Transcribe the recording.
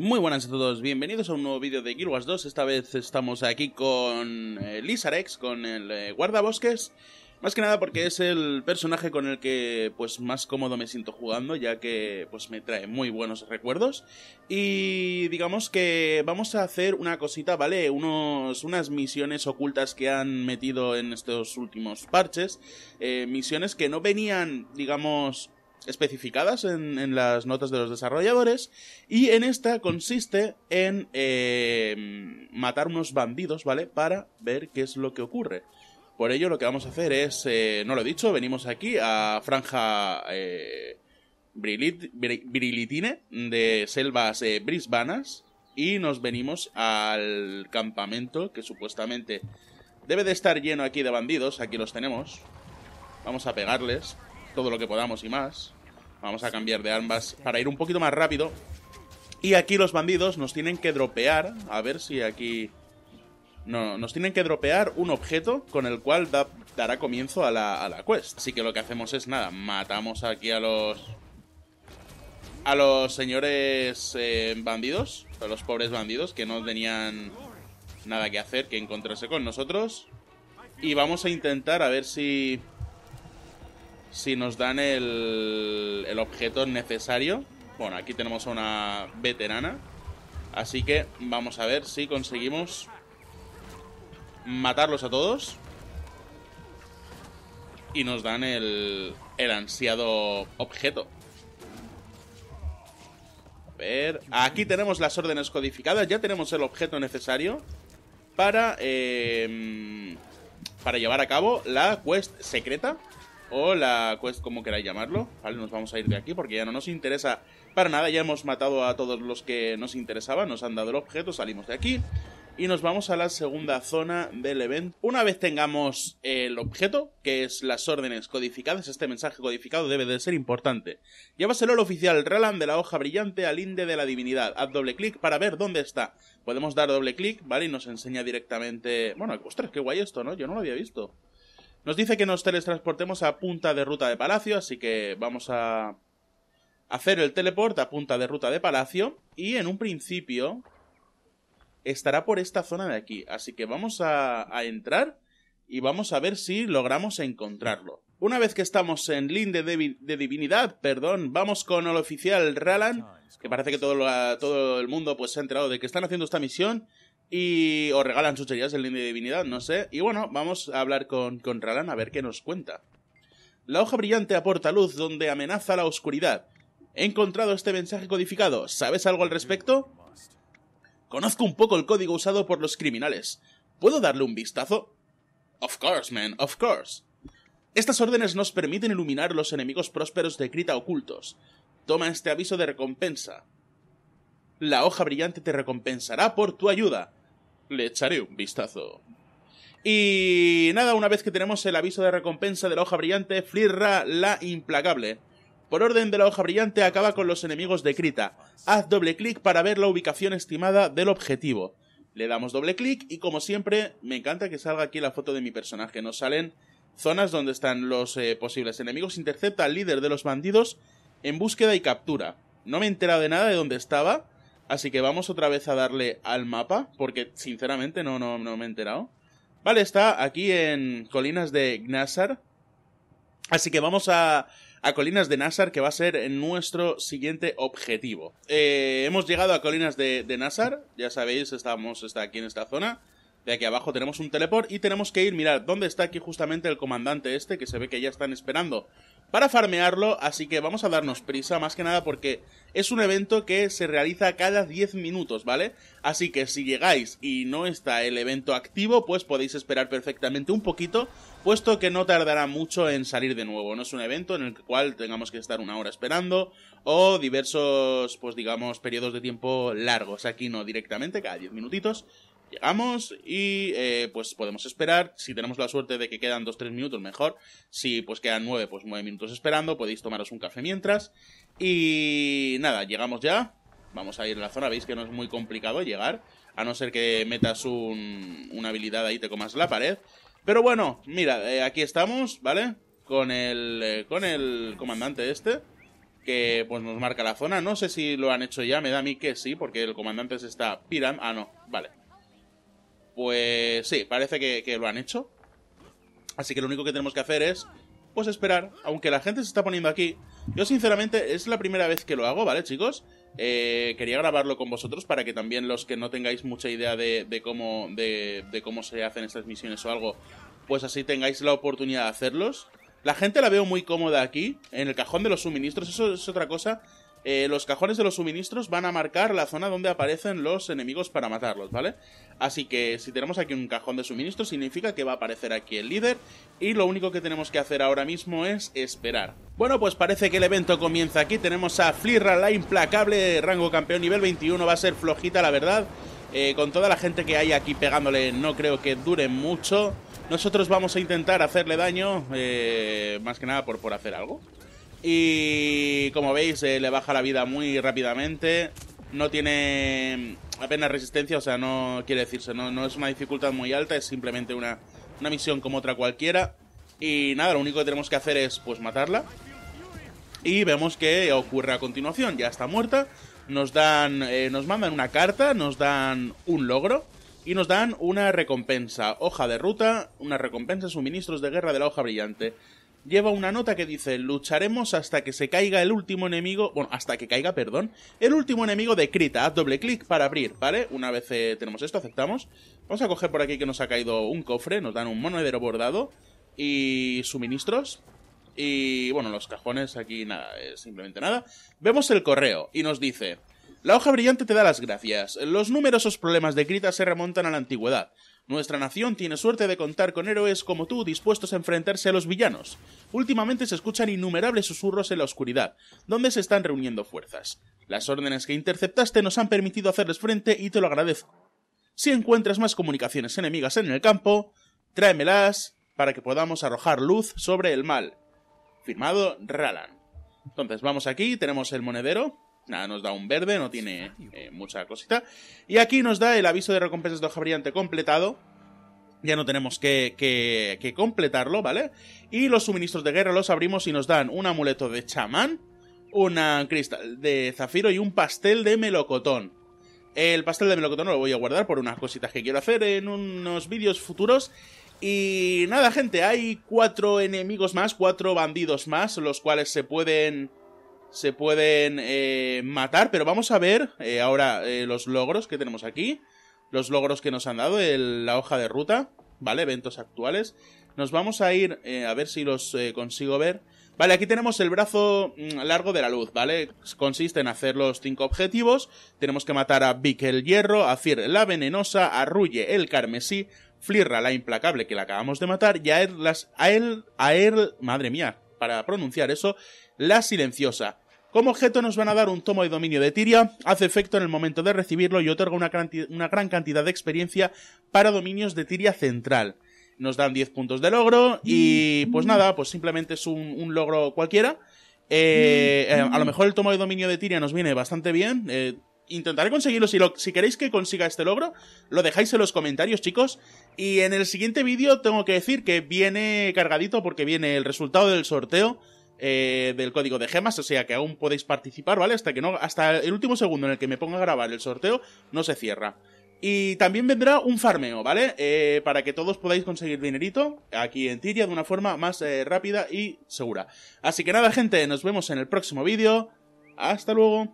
Muy buenas a todos, bienvenidos a un nuevo vídeo de Guild Wars 2. Esta vez estamos aquí con eh, Lizarex, con el eh, guardabosques. Más que nada porque es el personaje con el que pues más cómodo me siento jugando, ya que pues me trae muy buenos recuerdos. Y digamos que vamos a hacer una cosita, ¿vale? Unos, unas misiones ocultas que han metido en estos últimos parches. Eh, misiones que no venían, digamos, especificadas en, las notas de los desarrolladores y en esta consiste en eh, matar unos bandidos, ¿vale? Para ver qué es lo que ocurre. Por ello lo que vamos a hacer es, eh, no lo he dicho, venimos aquí a Franja eh, Brilit, Brilitine de Selvas eh, Brisbanas y nos venimos al campamento que supuestamente debe de estar lleno aquí de bandidos, aquí los tenemos. Vamos a pegarles todo lo que podamos y más. Vamos a cambiar de armas para ir un poquito más rápido. Y aquí los bandidos nos tienen que dropear, a ver si aquí... No, nos tienen que dropear un objeto con el cual dará comienzo a la, a quest. Así que lo que hacemos es nada, matamos aquí a los... A los señores eh, bandidos, a los pobres bandidos que no tenían nada que hacer que encontrarse con nosotros. Y vamos a intentar a ver si si nos dan el, el objeto necesario. Bueno, aquí tenemos a una veterana. Así que vamos a ver si conseguimos matarlos a todos. Y nos dan el, el ansiado objeto. A ver. Aquí tenemos las órdenes codificadas. Ya tenemos el objeto necesario para, eh, para llevar a cabo la quest secreta o la quest, como queráis llamarlo, ¿vale? Nos vamos a ir de aquí porque ya no nos interesa para nada, ya hemos matado a todos los que nos interesaban, nos han dado el objeto, salimos de aquí y nos vamos a la segunda zona del evento. Una vez tengamos el objeto, que es las órdenes codificadas, este mensaje codificado debe de ser importante. Llévaselo al oficial Raland de la hoja brillante al Inde de la Divinidad. Haz doble clic para ver dónde está. Podemos dar doble clic, ¿vale? Y nos enseña directamente... Bueno, ostras, qué guay esto, ¿no? Yo no lo había visto. Nos dice que nos teletransportemos a punta de ruta de palacio, así que vamos a hacer el teleport a punta de ruta de palacio. Y en un principio estará por esta zona de aquí, así que vamos a, entrar y vamos a ver si logramos encontrarlo. Una vez que estamos en Link de, Divinidad, perdón, vamos con el oficial Ralan, que parece que todo, todo el mundo pues, se ha enterado de que están haciendo esta misión y os regalan chucherías en línea de Divinidad, no sé. Y bueno, vamos a hablar con, con Ralan a ver qué nos cuenta. La hoja brillante aporta luz donde amenaza la oscuridad. He encontrado este mensaje codificado. ¿Sabes algo al respecto? Conozco un poco el código usado por los criminales. ¿Puedo darle un vistazo? Of course, man, of course. Estas órdenes nos permiten iluminar los enemigos prósperos de Krita ocultos. Toma este aviso de recompensa. La hoja brillante te recompensará por tu ayuda le echaré un vistazo. Y nada, una vez que tenemos el aviso de recompensa de la hoja brillante, Flirra la implacable. Por orden de la hoja brillante, acaba con los enemigos de Krita. Haz doble clic para ver la ubicación estimada del objetivo. Le damos doble clic y como siempre, me encanta que salga aquí la foto de mi personaje. Nos salen zonas donde están los eh, posibles enemigos. Intercepta al líder de los bandidos en búsqueda y captura. No me he enterado de nada de dónde estaba, Así que vamos otra vez a darle al mapa, porque sinceramente no, no, me he enterado. Vale, está aquí en Colinas de Gnasar. Así que vamos a, Colinas de Nazar, que va a ser nuestro siguiente objetivo. Eh, hemos llegado a Colinas de, de ya sabéis, estamos está aquí en esta zona. De aquí abajo tenemos un teleport y tenemos que ir, mirad, dónde está aquí justamente el comandante este, que se ve que ya están esperando para farmearlo, así que vamos a darnos prisa, más que nada porque es un evento que se realiza cada 10 minutos, ¿vale? Así que si llegáis y no está el evento activo, pues podéis esperar perfectamente un poquito, puesto que no tardará mucho en salir de nuevo. No es un evento en el cual tengamos que estar una hora esperando o diversos, pues digamos, periodos de tiempo largos. Aquí no, directamente cada 10 minutitos llegamos y eh, pues podemos esperar. Si tenemos la suerte de que quedan 2-3 minutos, mejor. Si pues quedan 9, pues 9 minutos esperando. Podéis tomaros un café mientras. Y nada, llegamos ya. Vamos a ir a la zona. Veis que no es muy complicado llegar. A no ser que metas una habilidad ahí te comas la pared. Pero bueno, mira, eh, aquí estamos, ¿vale? Con el, eh, con el comandante este que pues nos marca la zona. No sé si lo han hecho ya, me da a mí que sí, porque el comandante se está pirando Ah, no, vale. Pues sí, parece que, lo han hecho. Así que lo único que tenemos que hacer es, pues esperar, aunque la gente se está poniendo aquí. Yo sinceramente es la primera vez que lo hago, ¿vale chicos? Eh, quería grabarlo con vosotros para que también los que no tengáis mucha idea de, cómo, de, de cómo se hacen estas misiones o algo, pues así tengáis la oportunidad de hacerlos. La gente la veo muy cómoda aquí, en el cajón de los suministros, eso es otra cosa eh, los cajones de los suministros van a marcar la zona donde aparecen los enemigos para matarlos, ¿vale? Así que si tenemos aquí un cajón de suministros significa que va a aparecer aquí el líder y lo único que tenemos que hacer ahora mismo es esperar. Bueno, pues parece que el evento comienza aquí, tenemos a Flirra, la implacable, rango campeón nivel 21, va a ser flojita la verdad. Eh, con toda la gente que hay aquí pegándole no creo que dure mucho. Nosotros vamos a intentar hacerle daño, eh, más que nada por, por hacer algo. Y como veis, eh, le baja la vida muy rápidamente. No tiene apenas resistencia, o sea, no quiere decirse, no, es una dificultad muy alta, es simplemente una, una misión como otra cualquiera. Y nada, lo único que tenemos que hacer es pues matarla. Y vemos que ocurre a continuación, ya está muerta. Nos dan. Eh, nos mandan una carta, nos dan un logro. Y nos dan una recompensa, hoja de ruta, una recompensa, suministros de guerra de la hoja brillante lleva una nota que dice, lucharemos hasta que se caiga el último enemigo, bueno, hasta que caiga, perdón, el último enemigo de Krita. Haz doble clic para abrir, ¿vale? Una vez eh, tenemos esto, aceptamos. Vamos a coger por aquí que nos ha caído un cofre, nos dan un monedero bordado y suministros. Y bueno, los cajones aquí nada, eh, simplemente nada. Vemos el correo y nos dice, la hoja brillante te da las gracias. Los numerosos problemas de Krita se remontan a la antigüedad. Nuestra nación tiene suerte de contar con héroes como tú dispuestos a enfrentarse a los villanos. Últimamente se escuchan innumerables susurros en la oscuridad, donde se están reuniendo fuerzas. Las órdenes que interceptaste nos han permitido hacerles frente y te lo agradezco. Si encuentras más comunicaciones enemigas en el campo, tráemelas para que podamos arrojar luz sobre el mal. Firmado Ralan. Entonces vamos aquí, tenemos el monedero, Nada, nos da un verde, no tiene eh, mucha cosita. Y aquí nos da el aviso de recompensas de hoja brillante completado. Ya no tenemos que, que, que completarlo, ¿vale? Y los suministros de guerra los abrimos y nos dan un amuleto de chamán, una cristal de zafiro y un pastel de melocotón. El pastel de melocotón lo voy a guardar por unas cositas que quiero hacer en unos vídeos futuros. Y nada, gente, hay cuatro enemigos más, cuatro bandidos más, los cuales se pueden se pueden eh, matar, pero vamos a ver eh, ahora eh, los logros que tenemos aquí, los logros que nos han dado, el, la hoja de ruta, ¿vale? Eventos actuales. Nos vamos a ir a ver si los consigo ver. Vale, aquí tenemos el brazo mm, largo de la luz, ¿vale? Consiste en hacer los cinco objetivos. Tenemos que matar a Vic el Hierro, a Cir la Venenosa, a Rulle el Carmesí, Flirra la Implacable que la acabamos de matar y a a él... a él... madre mía, para pronunciar eso, la silenciosa. Como objeto nos van a dar un tomo de dominio de Tiria, hace efecto en el momento de recibirlo y otorga una, gran cantidad de experiencia para dominios de Tiria central. Nos dan 10 puntos de logro y mm. pues nada, pues simplemente es un, logro cualquiera. Eh, mm. eh, a lo mejor el tomo de dominio de Tiria nos viene bastante bien. Eh, intentaré conseguirlo. Si, si queréis que consiga este logro, lo dejáis en los comentarios, chicos. Y en el siguiente vídeo tengo que decir que viene cargadito porque viene el resultado del sorteo. Eh, del código de gemas, o sea que aún podéis participar, ¿vale? Hasta que no, hasta el último segundo en el que me ponga a grabar el sorteo, no se cierra. Y también vendrá un farmeo, ¿vale? Eh, para que todos podáis conseguir dinerito aquí en Tiria de una forma más eh, rápida y segura. Así que nada, gente, nos vemos en el próximo vídeo. Hasta luego.